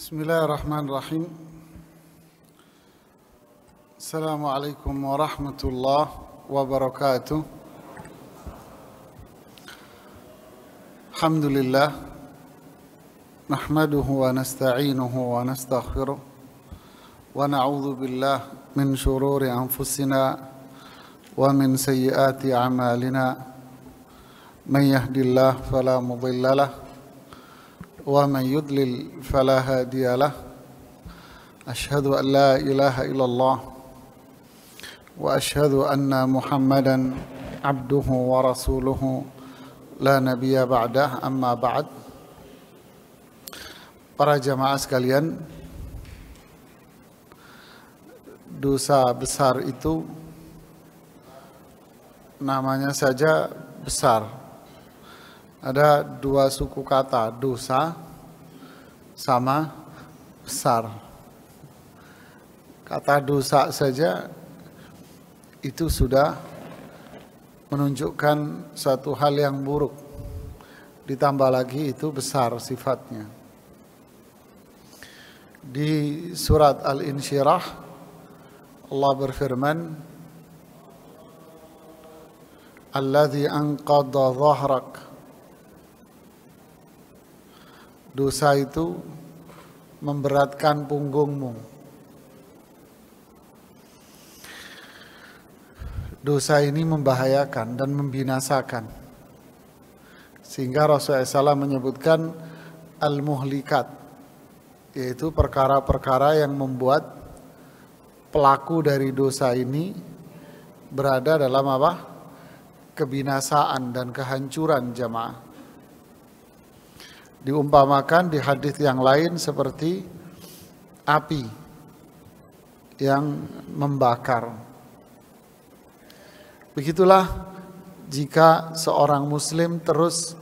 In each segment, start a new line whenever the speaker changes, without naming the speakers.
بسم الله الرحمن الرحيم السلام عليكم ورحمة الله وبركاته الحمد لله نحمده ونستعينه ونستغفره ونعوذ بالله من شرور أنفسنا ومن سيئات أعمالنا من يهد الله فلا مضل له ومن يضلل فلا هادي له أشهد أن لا إله إلا الله وأشهد أن محمدا عبده ورسوله لا نبي بعده أما بعد Para jamaah sekalian, dosa besar itu namanya saja besar ada dua suku kata dosa sama besar kata dosa saja itu sudah menunjukkan satu hal yang buruk ditambah lagi itu besar sifatnya di surat al-insyirah Allah berfirman alladhi anqadha dhahrak dosa itu memberatkan punggungmu. Dosa ini membahayakan dan membinasakan. Sehingga Rasulullah SAW menyebutkan al-muhlikat, yaitu perkara-perkara yang membuat pelaku dari dosa ini berada dalam apa? kebinasaan dan kehancuran jamaah diumpamakan di hadis yang lain seperti api yang membakar. Begitulah jika seorang muslim terus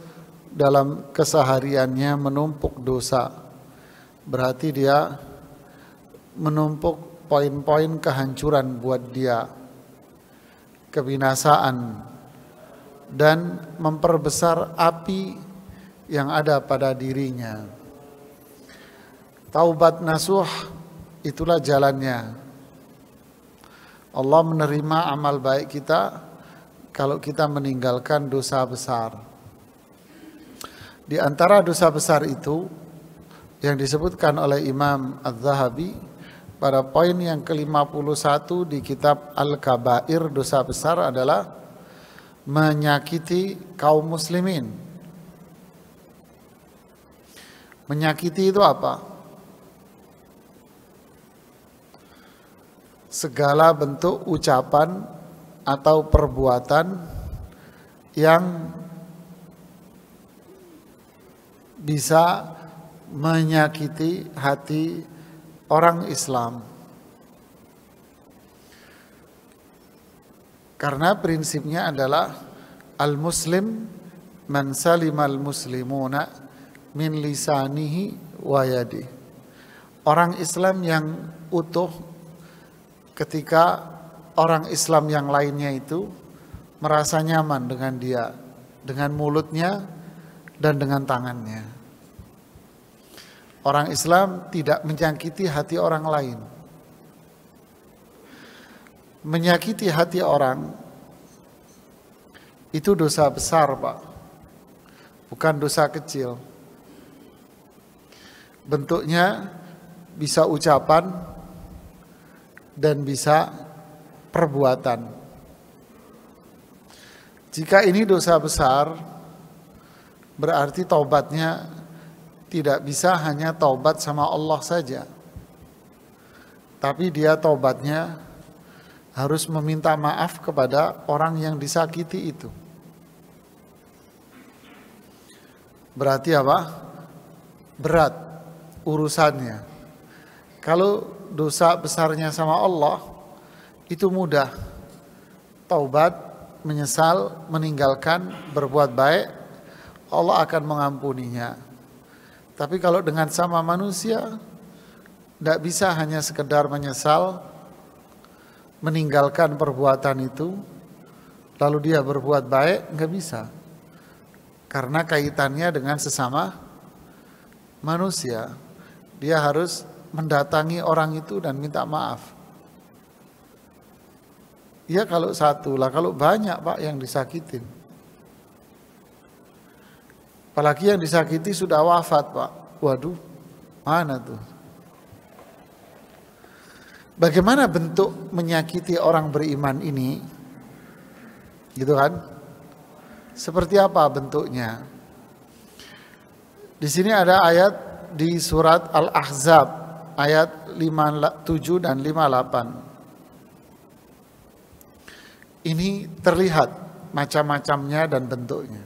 dalam kesehariannya menumpuk dosa. Berarti dia menumpuk poin-poin kehancuran buat dia. Kebinasaan dan memperbesar api yang ada pada dirinya. Taubat nasuh itulah jalannya. Allah menerima amal baik kita kalau kita meninggalkan dosa besar. Di antara dosa besar itu yang disebutkan oleh Imam Az-Zahabi pada poin yang ke-51 di kitab Al-Kabair dosa besar adalah menyakiti kaum muslimin Menyakiti itu apa? Segala bentuk ucapan atau perbuatan yang bisa menyakiti hati orang Islam. Karena prinsipnya adalah al-muslim man salimal muslimuna min lisanihi wa Orang Islam yang utuh ketika orang Islam yang lainnya itu merasa nyaman dengan dia, dengan mulutnya dan dengan tangannya. Orang Islam tidak menyakiti hati orang lain. Menyakiti hati orang itu dosa besar, Pak. Bukan dosa kecil. Bentuknya bisa ucapan dan bisa perbuatan. Jika ini dosa besar, berarti taubatnya tidak bisa hanya taubat sama Allah saja. Tapi dia taubatnya harus meminta maaf kepada orang yang disakiti itu. Berarti apa? Berat urusannya. Kalau dosa besarnya sama Allah itu mudah. Taubat, menyesal, meninggalkan, berbuat baik, Allah akan mengampuninya. Tapi kalau dengan sama manusia, tidak bisa hanya sekedar menyesal, meninggalkan perbuatan itu, lalu dia berbuat baik, nggak bisa. Karena kaitannya dengan sesama manusia. Dia harus mendatangi orang itu dan minta maaf. Ya kalau satu lah, kalau banyak pak yang disakitin. Apalagi yang disakiti sudah wafat pak. Waduh, mana tuh? Bagaimana bentuk menyakiti orang beriman ini? Gitu kan? Seperti apa bentuknya? Di sini ada ayat di surat Al-Ahzab ayat 57 dan 58. Ini terlihat macam-macamnya dan bentuknya.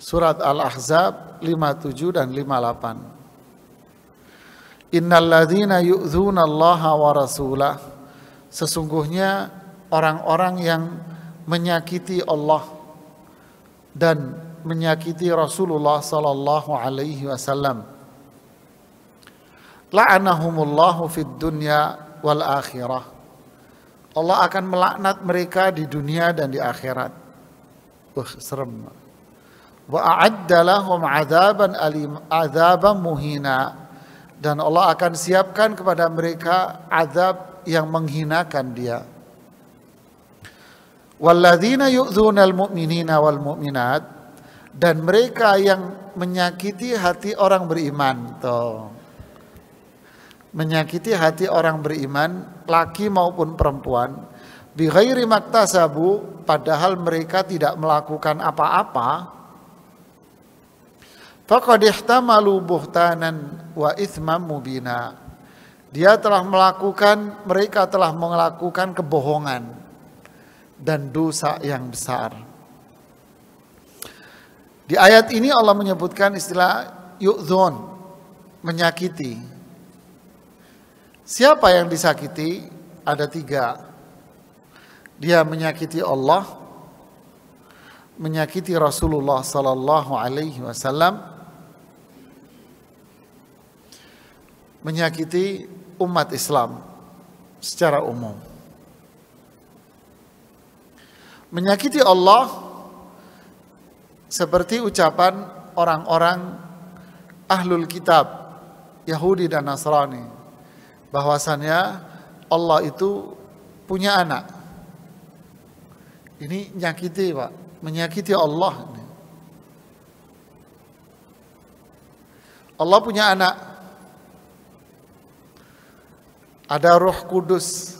Surat Al-Ahzab 57 dan 58. Innalladzina yu'dzuna Allah wa rasulah. Sesungguhnya orang-orang yang menyakiti Allah dan menyakiti Rasulullah sallallahu alaihi wasallam. La'anahumullahu fid dunya wal akhirah. Allah akan melaknat mereka di dunia dan di akhirat. Wah, serem. Wa a'adda lahum adzaban alim, adzaban muhina. Dan Allah akan siapkan kepada mereka azab yang menghinakan dia. Walladzina yu'dzuna al-mu'minina wal mu'minat dan mereka yang menyakiti hati orang beriman toh menyakiti hati orang beriman laki maupun perempuan bighairi maktasabu padahal mereka tidak melakukan apa-apa faqad ihtamalu buhtanan wa ithman mubina dia telah melakukan mereka telah melakukan kebohongan dan dosa yang besar di ayat ini Allah menyebutkan istilah yukzon menyakiti. Siapa yang disakiti? Ada tiga. Dia menyakiti Allah, menyakiti Rasulullah Sallallahu Alaihi Wasallam, menyakiti umat Islam secara umum. Menyakiti Allah seperti ucapan orang-orang ahlul kitab Yahudi dan Nasrani bahwasannya Allah itu punya anak. Ini menyakiti Pak, menyakiti Allah. Allah punya anak. Ada Roh Kudus.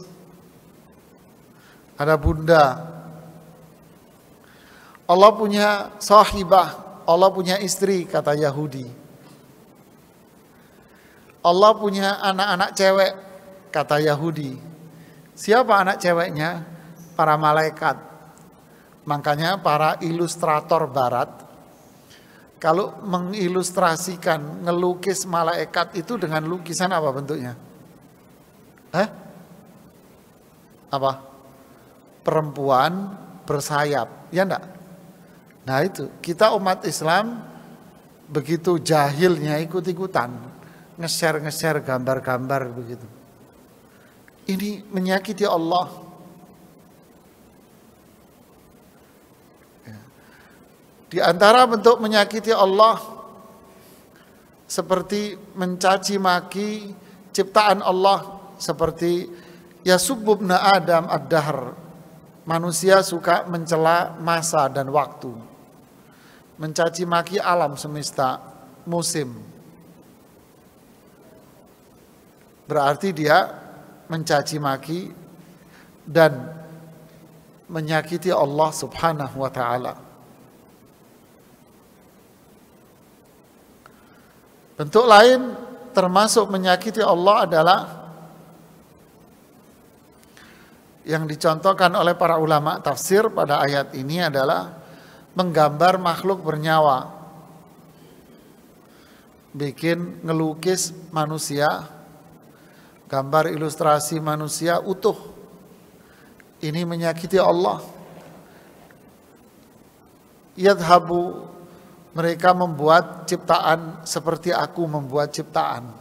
Ada Bunda, Allah punya sahibah, Allah punya istri kata Yahudi. Allah punya anak-anak cewek kata Yahudi. Siapa anak ceweknya? Para malaikat. Makanya para ilustrator barat kalau mengilustrasikan ngelukis malaikat itu dengan lukisan apa bentuknya? Eh? Apa? Perempuan bersayap, ya enggak? Nah itu, kita umat Islam begitu jahilnya ikut-ikutan, ngeser-ngeser gambar-gambar begitu. Ini menyakiti Allah. Ya. Di antara bentuk menyakiti Allah seperti mencaci maki ciptaan Allah seperti ya subbubna Adam ad-dahr. Manusia suka mencela masa dan waktu mencaci maki alam semesta musim. Berarti dia mencaci maki dan menyakiti Allah Subhanahu wa taala. Bentuk lain termasuk menyakiti Allah adalah yang dicontohkan oleh para ulama tafsir pada ayat ini adalah menggambar makhluk bernyawa. Bikin ngelukis manusia, gambar ilustrasi manusia utuh. Ini menyakiti Allah. Yadhabu mereka membuat ciptaan seperti aku membuat ciptaan.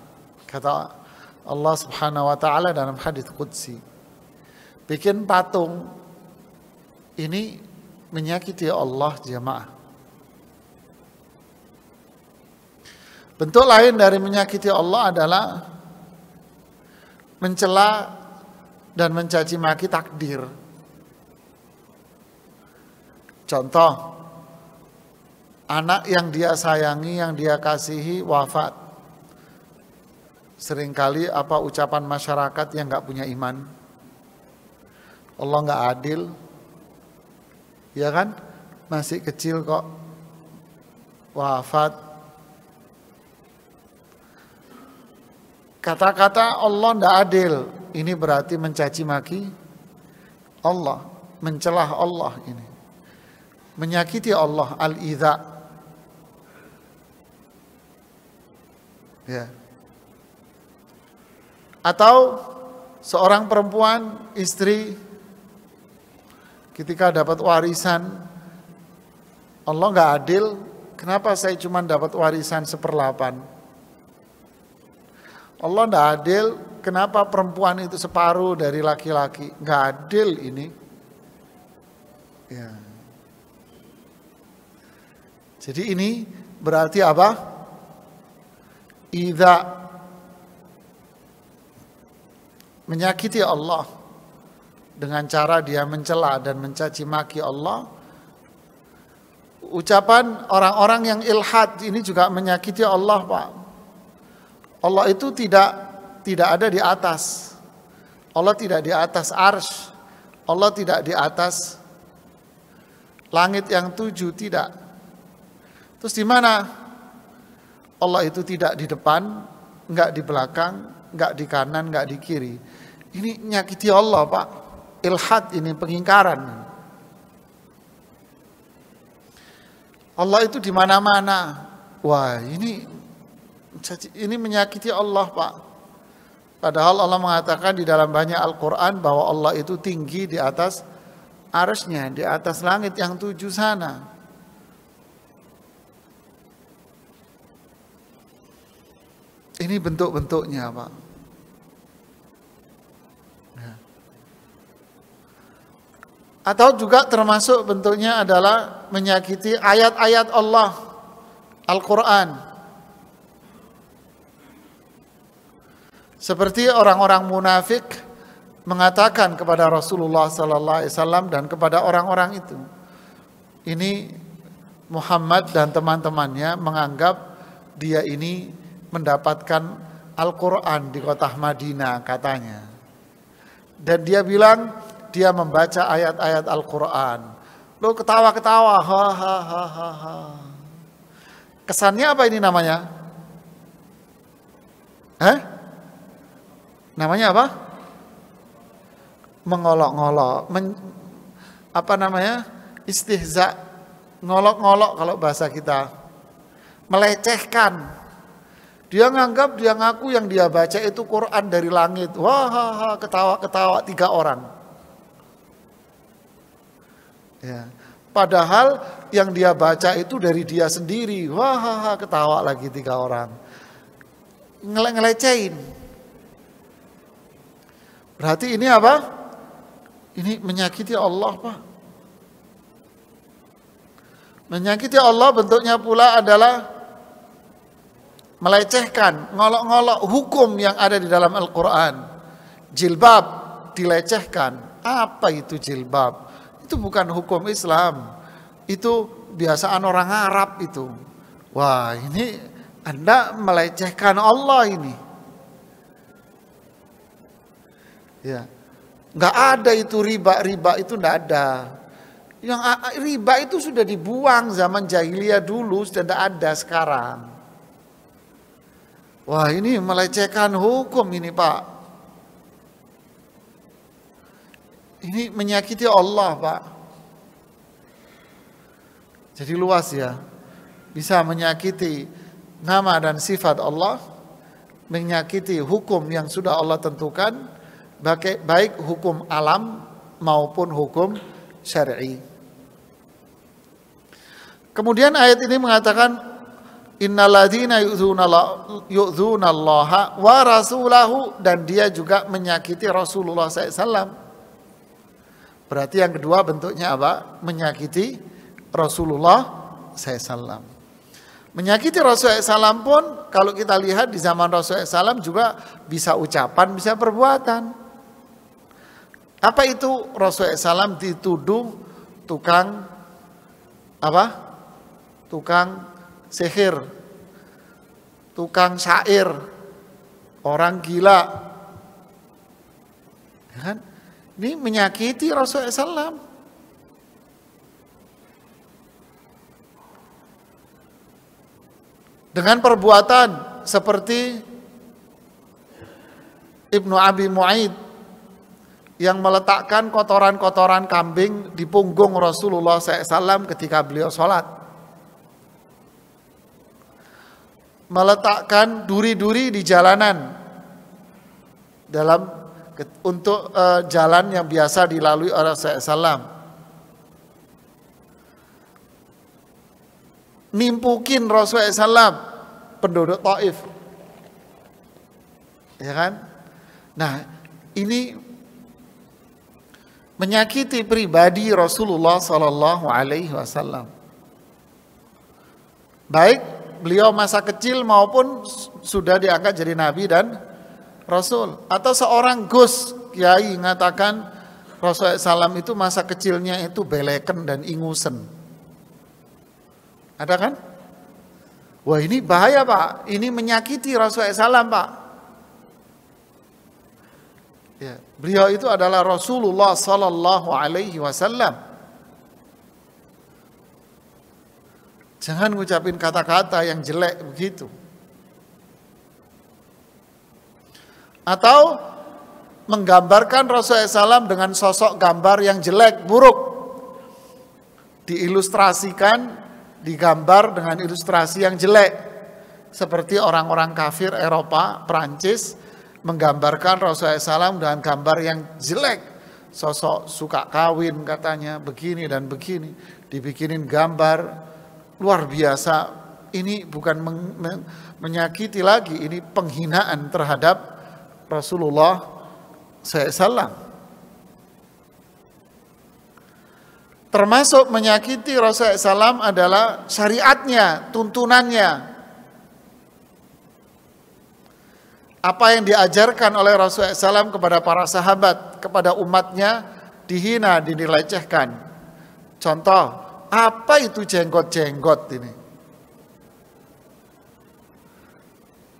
Kata Allah Subhanahu wa taala dalam hadis qudsi. Bikin patung ini menyakiti Allah jemaah. Bentuk lain dari menyakiti Allah adalah mencela dan mencaci maki takdir. Contoh, anak yang dia sayangi, yang dia kasihi wafat. Seringkali apa ucapan masyarakat yang nggak punya iman. Allah nggak adil, ya kan? Masih kecil kok wafat. Kata-kata Allah tidak adil, ini berarti mencaci maki Allah, mencelah Allah ini. Menyakiti Allah al-idza. Ya. Atau seorang perempuan istri ketika dapat warisan Allah nggak adil kenapa saya cuma dapat warisan seperlapan Allah nggak adil kenapa perempuan itu separuh dari laki-laki nggak adil ini ya jadi ini berarti apa Ida menyakiti Allah dengan cara dia mencela dan mencaci maki Allah. Ucapan orang-orang yang ilhad ini juga menyakiti Allah, Pak. Allah itu tidak tidak ada di atas. Allah tidak di atas ars, Allah tidak di atas langit yang tujuh, tidak. Terus di mana? Allah itu tidak di depan, enggak di belakang, enggak di kanan, enggak di kiri. Ini nyakiti Allah, Pak ilhad ini pengingkaran. Allah itu di mana-mana. Wah, ini ini menyakiti Allah, Pak. Padahal Allah mengatakan di dalam banyak Al-Qur'an bahwa Allah itu tinggi di atas arusnya, di atas langit yang tujuh sana. Ini bentuk-bentuknya, Pak. atau juga termasuk bentuknya adalah menyakiti ayat-ayat Allah Al-Quran seperti orang-orang munafik mengatakan kepada Rasulullah Sallallahu Alaihi Wasallam dan kepada orang-orang itu ini Muhammad dan teman-temannya menganggap dia ini mendapatkan Al-Quran di kota Madinah katanya dan dia bilang dia membaca ayat-ayat Al-Quran. Lo ketawa-ketawa, ha Kesannya apa ini namanya? Eh, Namanya apa? Mengolok-ngolok, men, apa namanya? Istihza, ngolok-ngolok kalau bahasa kita. Melecehkan. Dia nganggap, dia ngaku yang dia baca itu Quran dari langit. Wah, ketawa-ketawa tiga orang. Ya. Padahal yang dia baca itu dari dia sendiri. Wah, ha, ha, ketawa lagi tiga orang. Ngele ngelecehin. Berarti ini apa? Ini menyakiti Allah, Pak. Menyakiti Allah bentuknya pula adalah melecehkan, ngolok-ngolok hukum yang ada di dalam Al-Quran. Jilbab dilecehkan. Apa itu jilbab? Itu bukan hukum Islam. Itu biasaan orang Arab itu. Wah, ini Anda melecehkan Allah ini. Ya. Nggak ada itu riba-riba itu nggak ada. Yang riba itu sudah dibuang zaman jahiliyah dulu, sudah tidak ada sekarang. Wah ini melecehkan hukum ini pak. Ini menyakiti Allah, Pak. Jadi luas ya. Bisa menyakiti nama dan sifat Allah, menyakiti hukum yang sudah Allah tentukan, baik hukum alam maupun hukum syar'i. Kemudian ayat ini mengatakan Innaladzina yu'zuna Allah wa rasulahu dan dia juga menyakiti Rasulullah SAW. Berarti yang kedua bentuknya apa? Menyakiti Rasulullah SAW. Menyakiti Rasulullah SAW pun kalau kita lihat di zaman Rasulullah SAW juga bisa ucapan, bisa perbuatan. Apa itu Rasulullah SAW dituduh tukang apa? Tukang sihir, tukang syair, orang gila. Ya kan? Ini menyakiti Rasulullah SAW. Dengan perbuatan seperti Ibnu Abi Mu'aid yang meletakkan kotoran-kotoran kambing di punggung Rasulullah SAW ketika beliau sholat. Meletakkan duri-duri di jalanan dalam untuk uh, jalan yang biasa dilalui orang SAW. Nimpukin Rasulullah SAW penduduk Taif. Ya kan? Nah, ini menyakiti pribadi Rasulullah Sallallahu Alaihi Wasallam. Baik beliau masa kecil maupun sudah diangkat jadi nabi dan Rasul atau seorang Gus Kiai mengatakan Rasulullah SAW itu masa kecilnya itu beleken dan ingusen. Ada kan? Wah ini bahaya pak, ini menyakiti Rasulullah SAW pak. Ya, beliau itu adalah Rasulullah Sallallahu Alaihi Wasallam. Jangan ngucapin kata-kata yang jelek begitu. Atau menggambarkan Rasulullah SAW dengan sosok gambar yang jelek, buruk. Diilustrasikan, digambar dengan ilustrasi yang jelek. Seperti orang-orang kafir Eropa, Perancis, menggambarkan Rasulullah SAW dengan gambar yang jelek. Sosok suka kawin katanya, begini dan begini. Dibikinin gambar, luar biasa. Ini bukan men men menyakiti lagi, ini penghinaan terhadap Rasulullah SAW. Termasuk menyakiti Rasulullah SAW adalah syariatnya, tuntunannya. Apa yang diajarkan oleh Rasulullah SAW kepada para sahabat, kepada umatnya, dihina, dinilecehkan. Contoh, apa itu jenggot-jenggot ini?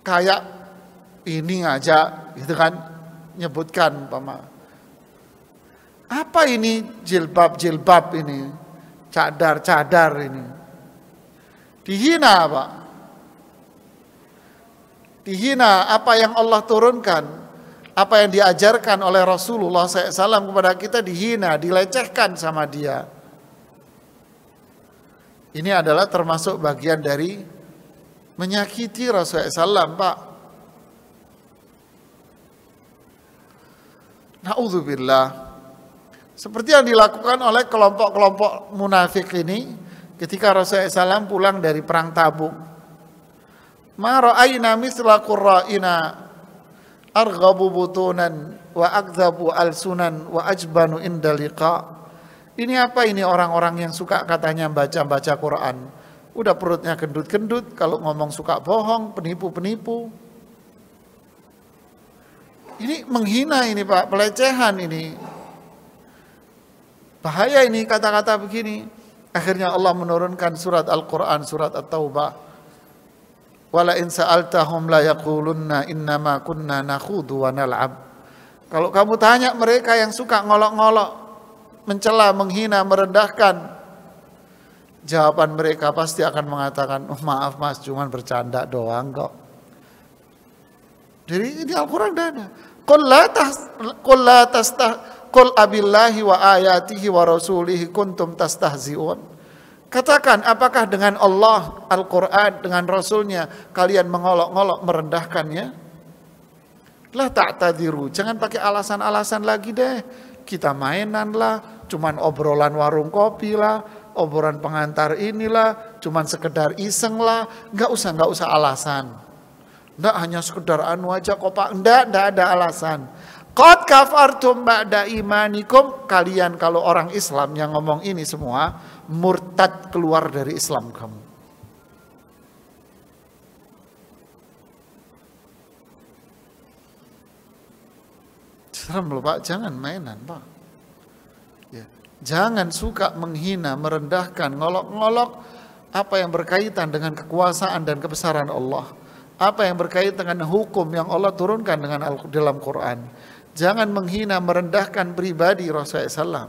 Kayak ini aja gitu kan nyebutkan pama apa ini jilbab jilbab ini cadar cadar ini dihina pak dihina apa yang Allah turunkan apa yang diajarkan oleh Rasulullah SAW kepada kita dihina dilecehkan sama dia ini adalah termasuk bagian dari menyakiti Rasulullah SAW pak Na'udzubillah. Seperti yang dilakukan oleh kelompok-kelompok munafik ini ketika Rasulullah SAW pulang dari perang Tabuk. Ma ra'ayna misla qurra'ina arghabu butunan wa al alsunan wa ajbanu inda liqa. Ini apa ini orang-orang yang suka katanya baca-baca Quran. Udah perutnya gendut-gendut, kalau ngomong suka bohong, penipu-penipu. Ini menghina ini Pak, pelecehan ini. Bahaya ini kata-kata begini. Akhirnya Allah menurunkan surat Al-Quran, surat At-Taubah. Wala in sa'altahum la yakulunna innama kunna nakhudu wa nal'ab. Kalau kamu tanya mereka yang suka ngolok-ngolok, mencela, menghina, merendahkan, jawaban mereka pasti akan mengatakan, oh, maaf mas, cuman bercanda doang kok. Jadi ini Al-Quran udah ada. Qul la tas qul qul abillahi wa ayatihi wa rasulihi kuntum tahziun. Katakan apakah dengan Allah, Al-Quran, dengan Rasulnya kalian mengolok-olok merendahkannya? Lah tak tadiru, jangan pakai alasan-alasan lagi deh. Kita mainan lah, cuman obrolan warung kopi lah, obrolan pengantar inilah, cuman sekedar iseng lah, Gak usah gak usah alasan. Tidak hanya sekedar anu aja kok Pak. Tidak, tidak ada alasan. Qad kafartum ba'da imanikum. Kalian kalau orang Islam yang ngomong ini semua murtad keluar dari Islam kamu. Serem loh Pak, jangan mainan Pak. Ya. Jangan suka menghina, merendahkan, ngolok-ngolok apa yang berkaitan dengan kekuasaan dan kebesaran Allah apa yang berkaitan dengan hukum yang Allah turunkan dengan Al dalam Quran. Jangan menghina merendahkan pribadi Rasulullah SAW.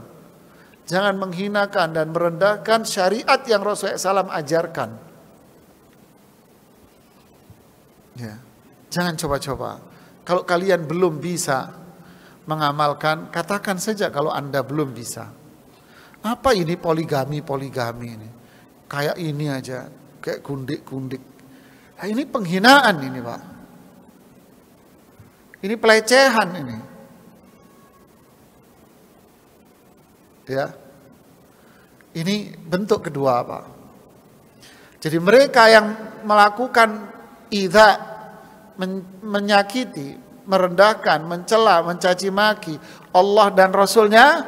Jangan menghinakan dan merendahkan syariat yang Rasulullah SAW ajarkan. Ya. Jangan coba-coba. Kalau kalian belum bisa mengamalkan, katakan saja kalau Anda belum bisa. Apa ini poligami-poligami ini? Kayak ini aja, kayak gundik-gundik Nah, ini penghinaan ini Pak. Ini pelecehan ini. Ya. Ini bentuk kedua Pak. Jadi mereka yang melakukan idza men menyakiti, merendahkan, mencela, mencaci maki Allah dan Rasulnya,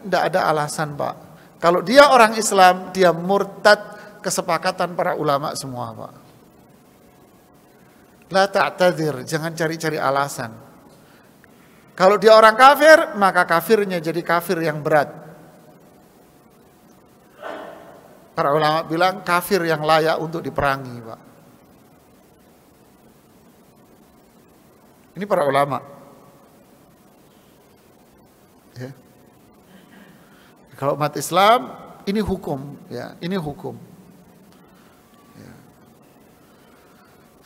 tidak ada alasan Pak. Kalau dia orang Islam, dia murtad kesepakatan para ulama semua Pak. La ta'tadir, jangan cari-cari alasan. Kalau dia orang kafir, maka kafirnya jadi kafir yang berat. Para ulama bilang kafir yang layak untuk diperangi, Pak. Ini para ulama. Ya. Kalau umat Islam, ini hukum, ya, ini hukum.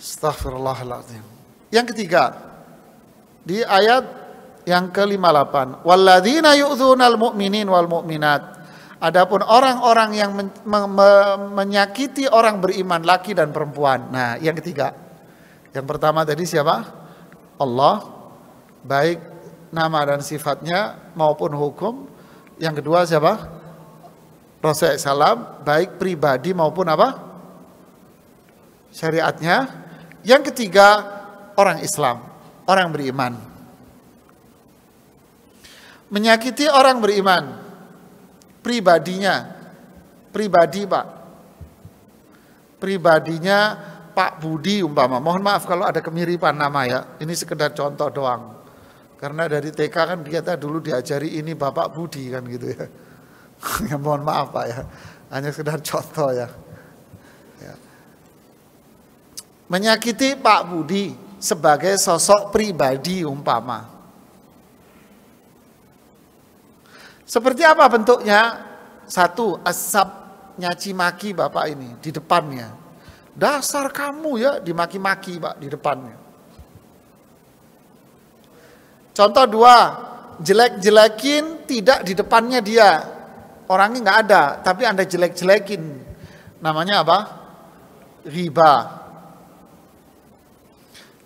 Astaghfirullahaladzim. Yang ketiga, di ayat yang ke-58, walladzina yu'dzunal mu'minin wal mu'minat. Adapun orang-orang yang men me me menyakiti orang beriman laki dan perempuan. Nah, yang ketiga. Yang pertama tadi siapa? Allah baik nama dan sifatnya maupun hukum. Yang kedua siapa? Rasulullah SAW baik pribadi maupun apa? syariatnya yang ketiga, orang Islam, orang beriman. Menyakiti orang beriman, pribadinya, pribadi Pak, pribadinya Pak Budi umpama. Mohon maaf kalau ada kemiripan nama ya, ini sekedar contoh doang. Karena dari TK kan kita dulu diajari ini Bapak Budi kan gitu ya. ya mohon maaf Pak ya, hanya sekedar contoh ya menyakiti Pak Budi sebagai sosok pribadi umpama. Seperti apa bentuknya? Satu, asap nyaci maki Bapak ini di depannya. Dasar kamu ya dimaki-maki Pak di depannya. Contoh dua, jelek-jelekin tidak di depannya dia. Orangnya nggak ada, tapi Anda jelek-jelekin. Namanya apa? Riba.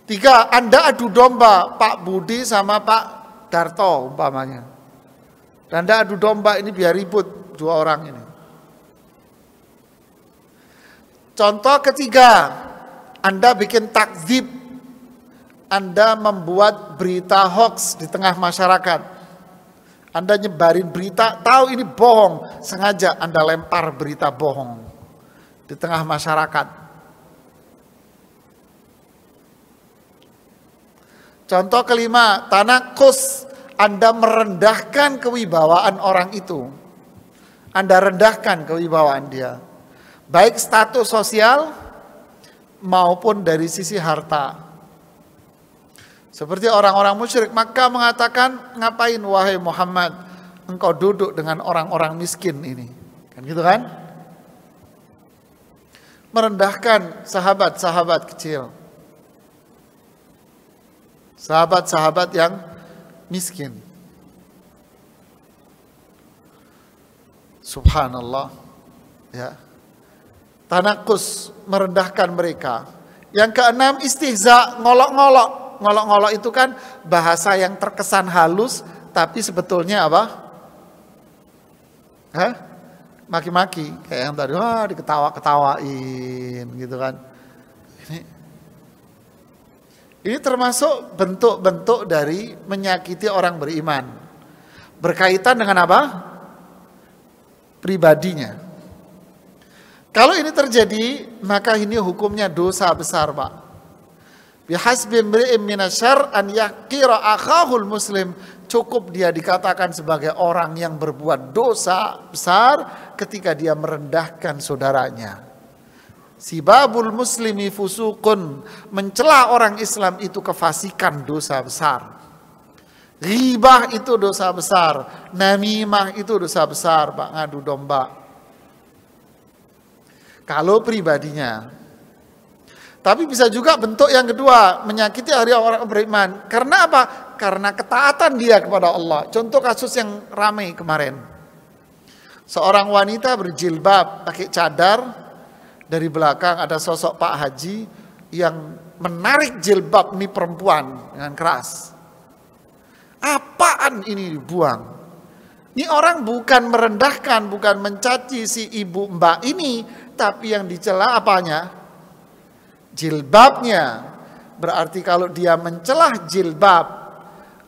Tiga, Anda adu domba Pak Budi sama Pak Darto umpamanya. Dan Anda adu domba ini biar ribut dua orang ini. Contoh ketiga, Anda bikin takzib. Anda membuat berita hoax di tengah masyarakat. Anda nyebarin berita, tahu ini bohong, sengaja Anda lempar berita bohong di tengah masyarakat. Contoh kelima, tanah tanakus. Anda merendahkan kewibawaan orang itu. Anda rendahkan kewibawaan dia. Baik status sosial maupun dari sisi harta. Seperti orang-orang musyrik, maka mengatakan, ngapain wahai Muhammad, engkau duduk dengan orang-orang miskin ini. Kan gitu kan? Merendahkan sahabat-sahabat kecil sahabat-sahabat yang miskin. Subhanallah. Ya. Tanakus merendahkan mereka. Yang keenam istihza, ngolok-ngolok. Ngolok-ngolok itu kan bahasa yang terkesan halus tapi sebetulnya apa? Hah? Maki-maki kayak yang tadi, wah diketawa-ketawain gitu kan. Ini ini termasuk bentuk-bentuk dari menyakiti orang beriman. Berkaitan dengan apa? Pribadinya. Kalau ini terjadi, maka ini hukumnya dosa besar, Pak. Bihasbi mri'im minasyar an yakira akhahul muslim. Cukup dia dikatakan sebagai orang yang berbuat dosa besar ketika dia merendahkan saudaranya. Sibabul muslimi fusukun. Mencela orang Islam itu kefasikan dosa besar. Ribah itu dosa besar. Namimah itu dosa besar. Pak ngadu domba. Kalau pribadinya. Tapi bisa juga bentuk yang kedua. Menyakiti hari orang beriman. Karena apa? Karena ketaatan dia kepada Allah. Contoh kasus yang ramai kemarin. Seorang wanita berjilbab, pakai cadar, dari belakang ada sosok Pak Haji yang menarik jilbab nih perempuan dengan keras. Apaan ini dibuang? Ini orang bukan merendahkan, bukan mencaci si ibu mbak ini, tapi yang dicela apanya? Jilbabnya. Berarti kalau dia mencelah jilbab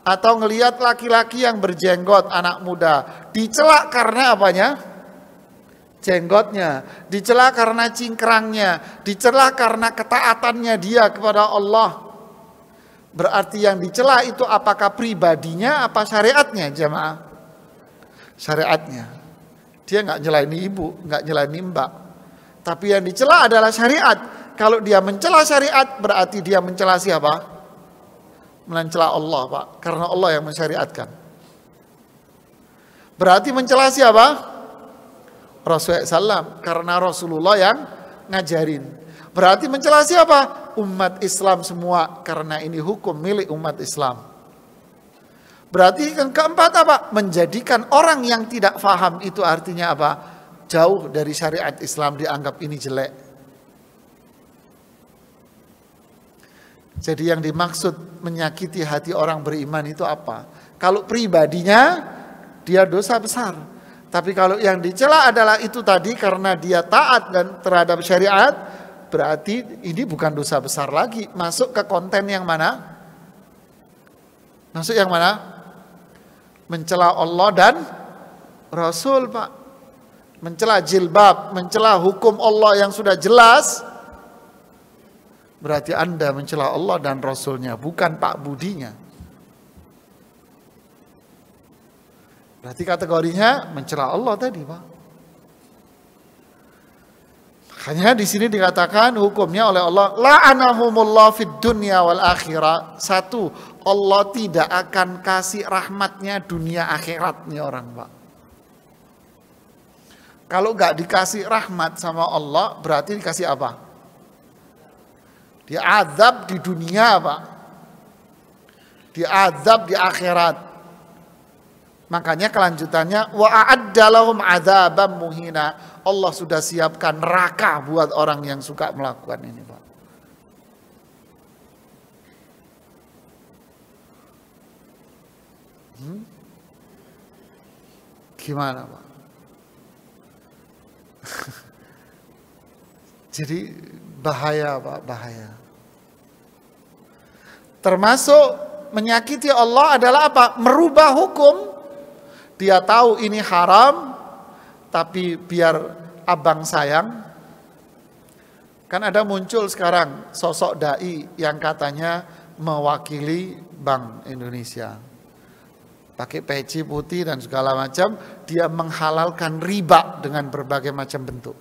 atau ngelihat laki-laki yang berjenggot anak muda, dicelak karena apanya? jenggotnya, dicela karena cingkrangnya, dicela karena ketaatannya dia kepada Allah. Berarti yang dicela itu apakah pribadinya apa syariatnya jemaah? Syariatnya. Dia nggak nyelaini ibu, nggak nyelaini mbak. Tapi yang dicela adalah syariat. Kalau dia mencela syariat berarti dia mencela siapa? Mencela Allah pak, karena Allah yang mensyariatkan. Berarti mencela siapa? Rasulullah SAW karena Rasulullah yang ngajarin. Berarti mencela siapa? Umat Islam semua karena ini hukum milik umat Islam. Berarti yang keempat apa? Menjadikan orang yang tidak faham itu artinya apa? Jauh dari syariat Islam dianggap ini jelek. Jadi yang dimaksud menyakiti hati orang beriman itu apa? Kalau pribadinya dia dosa besar, tapi kalau yang dicela adalah itu tadi karena dia taat dan terhadap syariat, berarti ini bukan dosa besar lagi. Masuk ke konten yang mana? Masuk yang mana? Mencela Allah dan Rasul, Pak. Mencela jilbab, mencela hukum Allah yang sudah jelas. Berarti Anda mencela Allah dan Rasulnya, bukan Pak Budinya. Berarti kategorinya mencela Allah tadi, Pak. Makanya di sini dikatakan hukumnya oleh Allah la'anahumullah fid dunya wal akhirah. Satu, Allah tidak akan kasih rahmatnya dunia akhiratnya orang, Pak. Kalau nggak dikasih rahmat sama Allah, berarti dikasih apa? Dia azab di dunia, Pak. Dia azab di akhirat. Makanya kelanjutannya wa a'addalahum adzabam muhina. Allah sudah siapkan neraka buat orang yang suka melakukan ini, Pak. Hmm? Gimana, Pak? Jadi bahaya, Pak, bahaya. Termasuk menyakiti Allah adalah apa? Merubah hukum dia tahu ini haram, tapi biar abang sayang. Kan ada muncul sekarang sosok dai yang katanya mewakili Bank Indonesia. Pakai peci putih dan segala macam, dia menghalalkan riba dengan berbagai macam bentuk.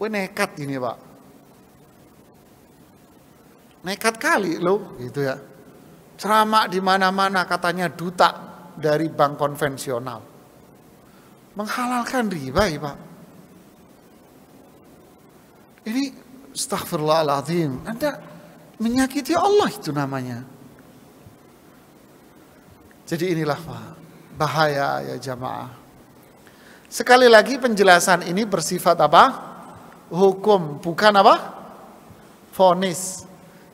Wah nekat ini pak. Nekat kali loh gitu ya. Ceramah di mana-mana katanya duta dari bank konvensional. Menghalalkan riba ya Pak. Ini astagfirullahaladzim. Anda menyakiti Allah itu namanya. Jadi inilah Pak, bahaya ya jamaah. Sekali lagi penjelasan ini bersifat apa? Hukum, bukan apa? Fonis.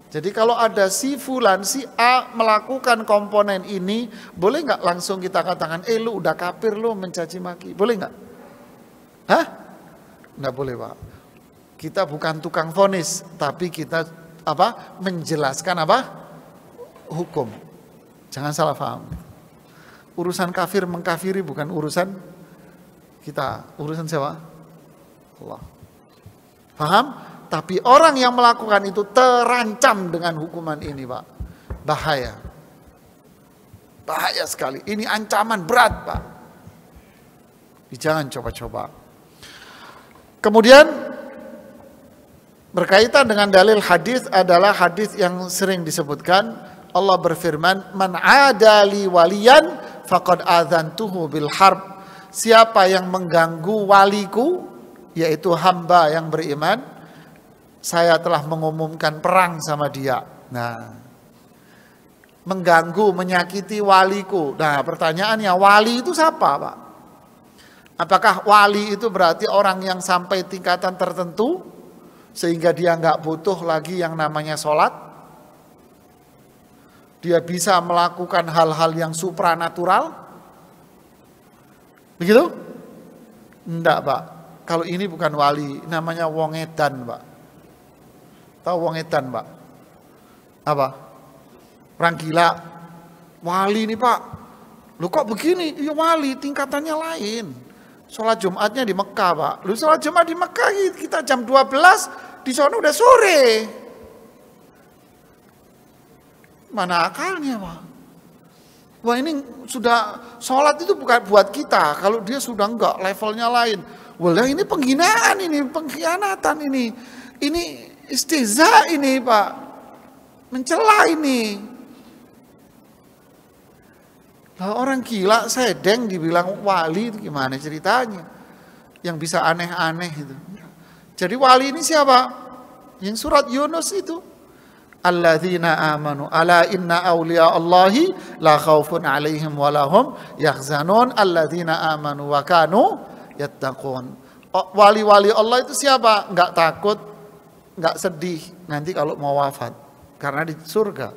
Jadi kalau ada si fulan, si A melakukan komponen ini, boleh nggak langsung kita katakan, eh lu udah kafir lu mencaci maki, boleh nggak? Hah? Nggak boleh pak. Kita bukan tukang fonis, tapi kita apa? Menjelaskan apa? Hukum. Jangan salah paham. Urusan kafir mengkafiri bukan urusan kita, urusan siapa? Allah. Faham? Tapi orang yang melakukan itu terancam dengan hukuman ini, Pak. Bahaya. Bahaya sekali. Ini ancaman berat, Pak. Jangan coba-coba. Kemudian berkaitan dengan dalil hadis adalah hadis yang sering disebutkan Allah berfirman, "Man adali waliyan faqad adzantuhu bil harb." Siapa yang mengganggu waliku yaitu hamba yang beriman, saya telah mengumumkan perang sama dia. Nah, mengganggu, menyakiti waliku. Nah, pertanyaannya wali itu siapa, Pak? Apakah wali itu berarti orang yang sampai tingkatan tertentu sehingga dia nggak butuh lagi yang namanya sholat? Dia bisa melakukan hal-hal yang supranatural? Begitu? Enggak, Pak. Kalau ini bukan wali, namanya wong edan, Pak. Tahu wong edan, Pak? Apa? Orang gila. Wali nih, Pak. Lu kok begini? Iya wali, tingkatannya lain. Sholat Jumatnya di Mekah, Pak. Lu sholat Jumat di Mekah, kita jam 12, di sana udah sore. Mana akalnya, Pak? Wah ini sudah sholat itu bukan buat kita. Kalau dia sudah enggak levelnya lain. Wah ini penghinaan ini, pengkhianatan ini. Ini Istiza ini Pak. Mencela ini. orang gila sedeng dibilang wali itu gimana ceritanya? Yang bisa aneh-aneh itu. Jadi wali ini siapa? Yang surat Yunus itu. Alladzina amanu ala inna awliya Allahi la khawfun alaihim walahum yahzanun alladzina amanu wa kanu yattaqun. Oh, wali-wali Allah itu siapa? Enggak takut, nggak sedih nanti kalau mau wafat karena di surga.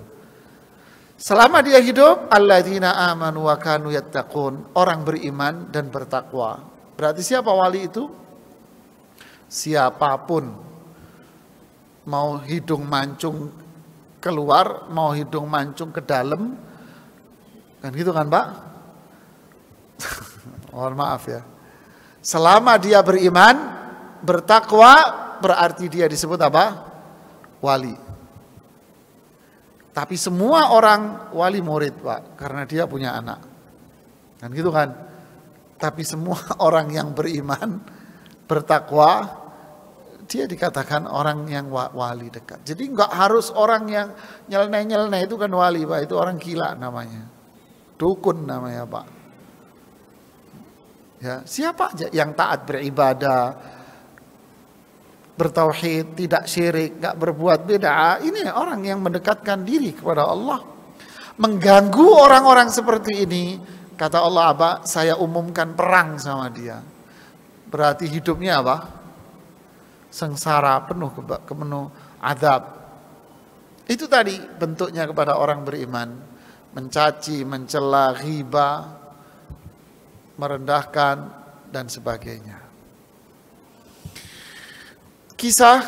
Selama dia hidup, alladzina amanu wa kanu yattaqun, orang beriman dan bertakwa. Berarti siapa wali itu? Siapapun mau hidung mancung keluar, mau hidung mancung ke dalam. Kan gitu kan, Pak? Mohon maaf ya. Selama dia beriman, bertakwa, berarti dia disebut apa? Wali. Tapi semua orang wali murid, Pak, karena dia punya anak. Kan gitu kan? Tapi semua orang yang beriman, bertakwa, dia dikatakan orang yang wali dekat. Jadi nggak harus orang yang nyeleneh-nyeleneh itu kan wali, Pak. Itu orang gila namanya. Dukun namanya, Pak. Ya, siapa aja yang taat beribadah, bertauhid, tidak syirik, nggak berbuat beda. Ini orang yang mendekatkan diri kepada Allah. Mengganggu orang-orang seperti ini, kata Allah apa? Saya umumkan perang sama dia. Berarti hidupnya apa? Sengsara penuh kemenuh adab. Itu tadi bentuknya kepada orang beriman. Mencaci, mencela, riba, merendahkan, dan sebagainya kisah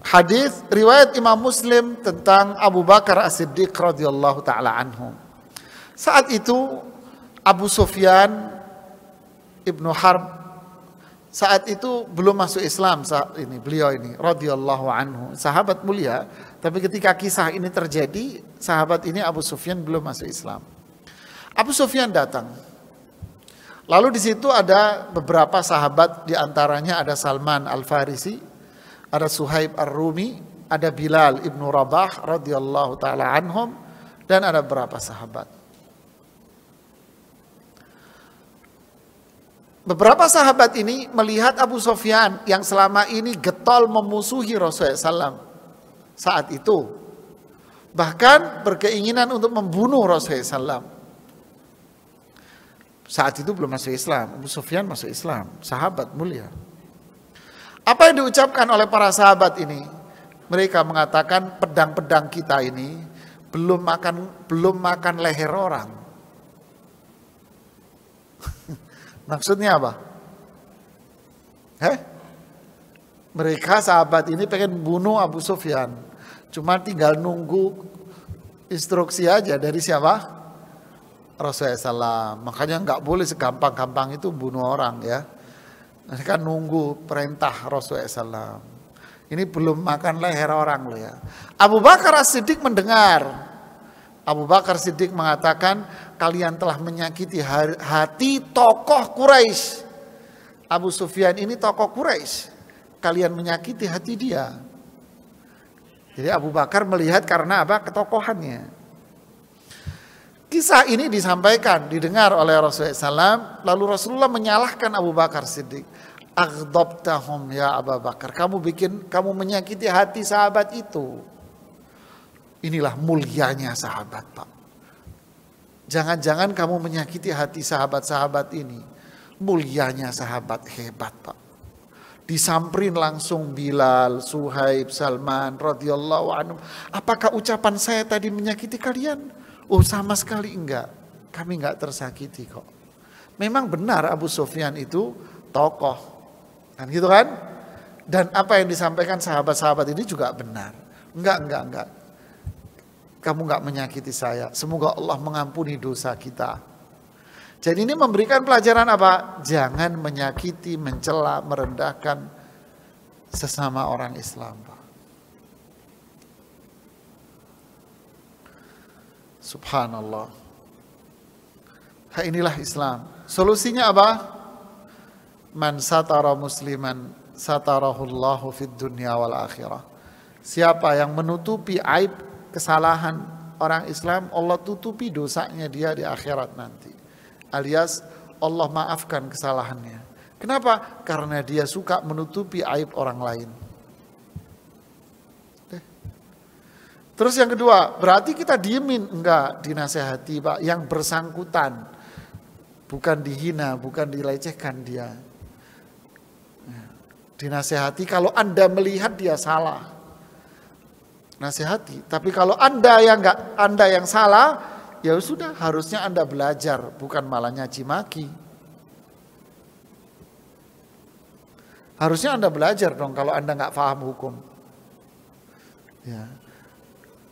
hadis riwayat Imam Muslim tentang Abu Bakar As-Siddiq radhiyallahu taala anhu. Saat itu Abu Sufyan Ibnu Harb saat itu belum masuk Islam saat ini beliau ini radhiyallahu anhu sahabat mulia tapi ketika kisah ini terjadi sahabat ini Abu Sufyan belum masuk Islam Abu Sufyan datang Lalu di situ ada beberapa sahabat di antaranya ada Salman Al-Farisi, ada Suhaib Ar-Rumi, ada Bilal Ibnu Rabah radhiyallahu taala anhum dan ada beberapa sahabat. Beberapa sahabat ini melihat Abu Sofyan yang selama ini getol memusuhi Rasulullah SAW saat itu. Bahkan berkeinginan untuk membunuh Rasulullah SAW. Saat itu belum masuk Islam. Abu Sufyan masuk Islam. Sahabat mulia. Apa yang diucapkan oleh para sahabat ini? Mereka mengatakan pedang-pedang kita ini belum makan belum makan leher orang. Maksudnya apa? Heh? Mereka sahabat ini pengen bunuh Abu Sufyan. Cuma tinggal nunggu instruksi aja dari siapa? Rasulullah SAW. Makanya nggak boleh segampang-gampang itu bunuh orang ya. Nanti kan nunggu perintah Rasulullah SAW. Ini belum makan leher orang loh ya. Abu Bakar Siddiq mendengar. Abu Bakar Siddiq mengatakan, kalian telah menyakiti hati tokoh Quraisy. Abu Sufyan ini tokoh Quraisy. Kalian menyakiti hati dia. Jadi Abu Bakar melihat karena apa? Ketokohannya. Kisah ini disampaikan, didengar oleh Rasulullah SAW. Lalu Rasulullah menyalahkan Abu Bakar Siddiq. Aghdabtahum ya Abu Bakar. Kamu bikin, kamu menyakiti hati sahabat itu. Inilah mulianya sahabat Pak. Jangan-jangan kamu menyakiti hati sahabat-sahabat ini. Mulianya sahabat hebat Pak. Disamperin langsung Bilal, Suhaib, Salman, radhiyallahu anhu. Apakah ucapan saya tadi menyakiti kalian? Oh sama sekali enggak, kami enggak tersakiti kok. Memang benar Abu Sufyan itu tokoh, kan gitu kan? Dan apa yang disampaikan sahabat-sahabat ini juga benar. Enggak, enggak, enggak. Kamu enggak menyakiti saya. Semoga Allah mengampuni dosa kita. Jadi ini memberikan pelajaran apa? Jangan menyakiti, mencela, merendahkan sesama orang Islam. Pak. Subhanallah. Ha inilah Islam. Solusinya apa? Man satara musliman satarahullahu fid dunya wal akhirah. Siapa yang menutupi aib kesalahan orang Islam, Allah tutupi dosanya dia di akhirat nanti. Alias Allah maafkan kesalahannya. Kenapa? Karena dia suka menutupi aib orang lain. Terus yang kedua, berarti kita diemin enggak dinasehati Pak yang bersangkutan. Bukan dihina, bukan dilecehkan dia. Ya. Dinasehati kalau Anda melihat dia salah. Nasehati, tapi kalau Anda yang enggak Anda yang salah, ya sudah harusnya Anda belajar, bukan malah nyaci maki. Harusnya Anda belajar dong kalau Anda nggak paham hukum. Ya,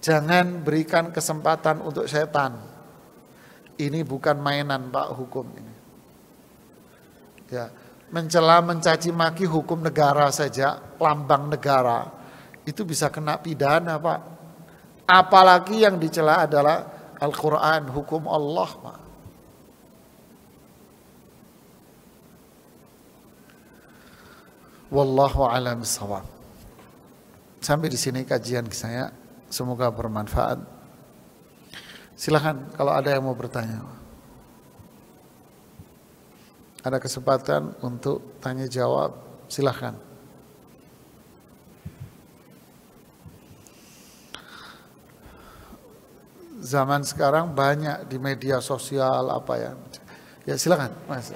Jangan berikan kesempatan untuk setan. Ini bukan mainan Pak hukum ini. Ya, mencela, mencaci maki hukum negara saja, lambang negara itu bisa kena pidana, Pak. Apalagi yang dicela adalah Al-Qur'an, hukum Allah, Pak. Wallahu alam sawab. Sampai di sini kajian saya Semoga bermanfaat. Silahkan kalau ada yang mau bertanya. Ada kesempatan untuk tanya jawab, silahkan. Zaman sekarang banyak di media sosial apa ya. Ya silahkan, Mas.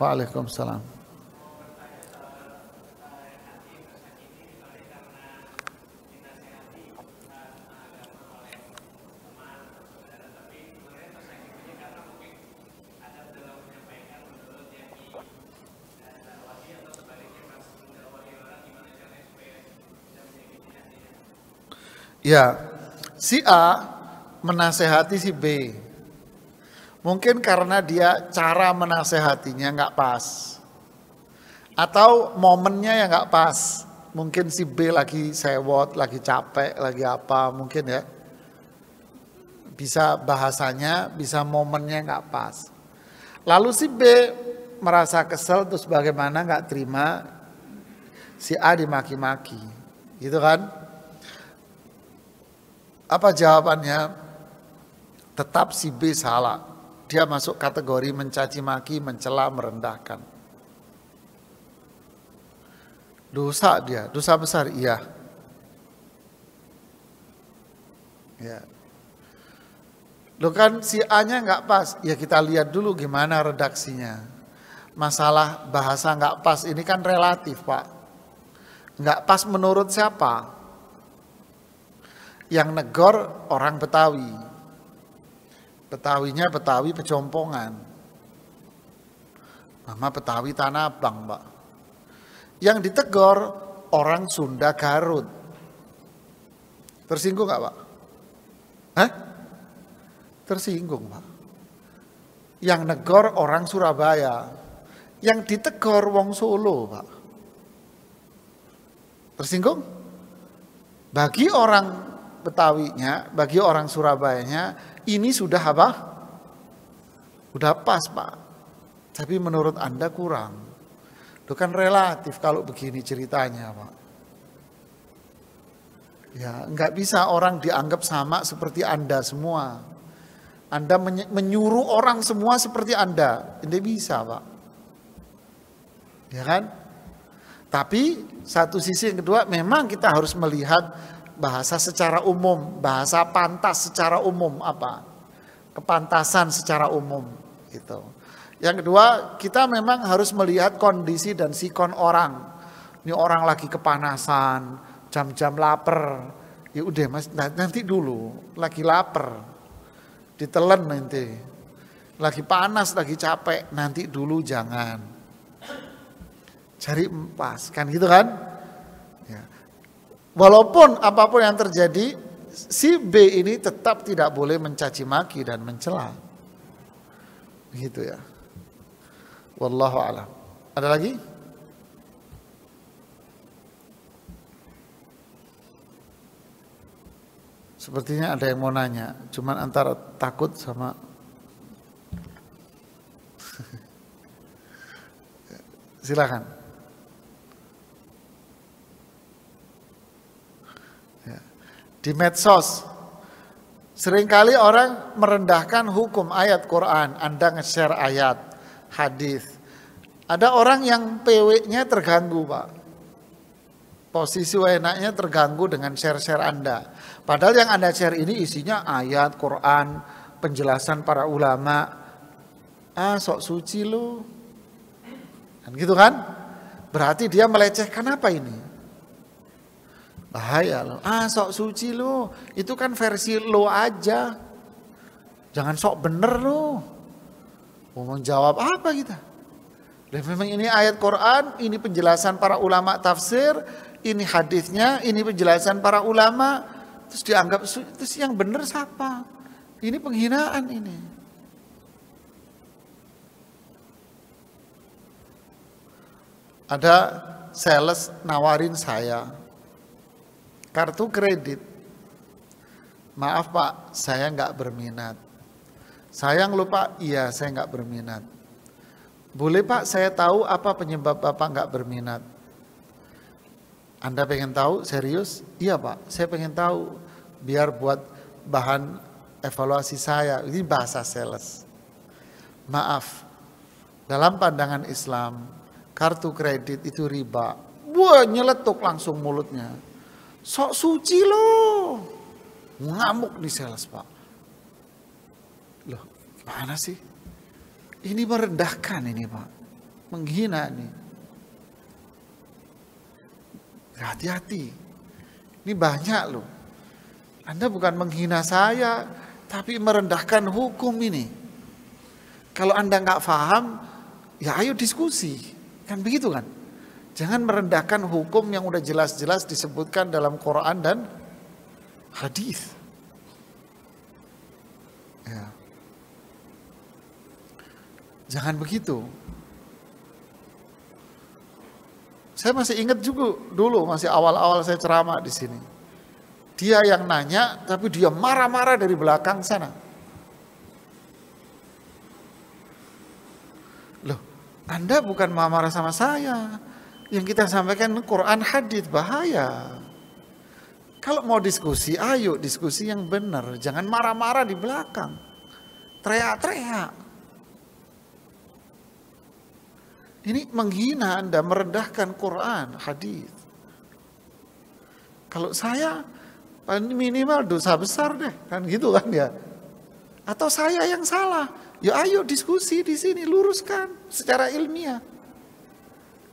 Waalaikumsalam. Ya, si A menasehati si B. Mungkin karena dia cara menasehatinya nggak pas. Atau momennya yang nggak pas. Mungkin si B lagi sewot, lagi capek, lagi apa mungkin ya. Bisa bahasanya, bisa momennya nggak pas. Lalu si B merasa kesel terus bagaimana nggak terima si A dimaki-maki. Gitu kan? Apa jawabannya? Tetap si B salah. Dia masuk kategori mencaci maki, mencela, merendahkan. Dosa dia, dosa besar iya. Ya. Lo kan si A-nya nggak pas, ya kita lihat dulu gimana redaksinya. Masalah bahasa nggak pas ini kan relatif pak. Nggak pas menurut siapa? yang negor orang Betawi. Betawinya Betawi pejompongan. Mama Betawi Tanah Abang, Pak. Yang ditegor orang Sunda Garut. Tersinggung nggak, Pak? Hah? Tersinggung, Pak. Yang negor orang Surabaya. Yang ditegor wong Solo, Pak. Tersinggung? Bagi orang Betawinya, bagi orang Surabayanya, ini sudah apa? Sudah pas, Pak. Tapi menurut Anda kurang. Itu kan relatif kalau begini ceritanya, Pak. Ya, nggak bisa orang dianggap sama seperti Anda semua. Anda menyuruh orang semua seperti Anda. Tidak bisa, Pak. Ya kan? Tapi satu sisi yang kedua memang kita harus melihat bahasa secara umum, bahasa pantas secara umum apa? Kepantasan secara umum gitu. Yang kedua, kita memang harus melihat kondisi dan sikon orang. Ini orang lagi kepanasan, jam-jam lapar. Ya udah Mas, nah, nanti dulu, lagi lapar. Ditelan nanti. Lagi panas, lagi capek, nanti dulu jangan. Cari empas, kan gitu kan? Ya. Walaupun apapun yang terjadi, si B ini tetap tidak boleh mencaci maki dan mencela. Begitu ya. Wallahu alam. Ada lagi? Sepertinya ada yang mau nanya, cuman antara takut sama silakan. di medsos. Seringkali orang merendahkan hukum ayat Quran, Anda nge-share ayat, hadis. Ada orang yang pw terganggu, Pak. Posisi enaknya terganggu dengan share-share Anda. Padahal yang Anda share ini isinya ayat, Quran, penjelasan para ulama. Ah, sok suci lu. Kan gitu kan? Berarti dia melecehkan apa ini? Bahaya lo. Ah sok suci lo. Itu kan versi lo aja. Jangan sok bener lo. Mau menjawab apa kita? Dan memang ini ayat Quran, ini penjelasan para ulama tafsir, ini hadisnya, ini penjelasan para ulama. Terus dianggap terus yang bener siapa? Ini penghinaan ini. Ada sales nawarin saya kartu kredit. Maaf Pak, saya nggak berminat. Sayang lupa, iya saya nggak berminat. Boleh Pak, saya tahu apa penyebab Bapak nggak berminat. Anda pengen tahu serius? Iya Pak, saya pengen tahu biar buat bahan evaluasi saya. Ini bahasa sales. Maaf, dalam pandangan Islam, kartu kredit itu riba. Wah, nyeletuk langsung mulutnya. Sok suci loh, Ngamuk nih sales pak. Loh mana sih? Ini merendahkan ini pak. Menghina nih. Hati-hati. Ini banyak loh. Anda bukan menghina saya, tapi merendahkan hukum ini. Kalau Anda nggak paham, ya ayo diskusi. Kan begitu kan? Jangan merendahkan hukum yang udah jelas-jelas disebutkan dalam Quran dan hadis. Ya. Jangan begitu. Saya masih ingat juga dulu masih awal-awal saya ceramah di sini. Dia yang nanya tapi dia marah-marah dari belakang sana. Loh, Anda bukan marah sama saya. Yang kita sampaikan Quran hadith bahaya. Kalau mau diskusi, ayo diskusi yang benar. Jangan marah-marah di belakang. Teriak-teriak. Ini menghina Anda, merendahkan Quran, hadis. Kalau saya eh, minimal dosa besar deh, kan gitu kan ya. Atau saya yang salah, ya ayo diskusi di sini, luruskan secara ilmiah.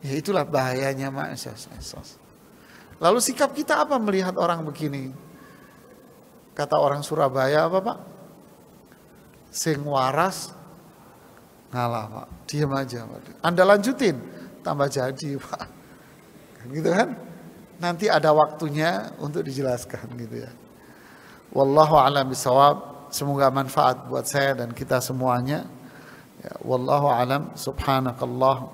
Ya itulah bahayanya masyarakat. Lalu sikap kita apa melihat orang begini? Kata orang Surabaya apa pak? Sing waras ngalah pak. Diam aja pak. Anda lanjutin tambah jadi pak. Gitu kan? Nanti ada waktunya untuk dijelaskan gitu ya. Wallahu a'lam bisawab. Semoga manfaat buat saya dan kita semuanya. Ya, wallahu a'lam subhanakallah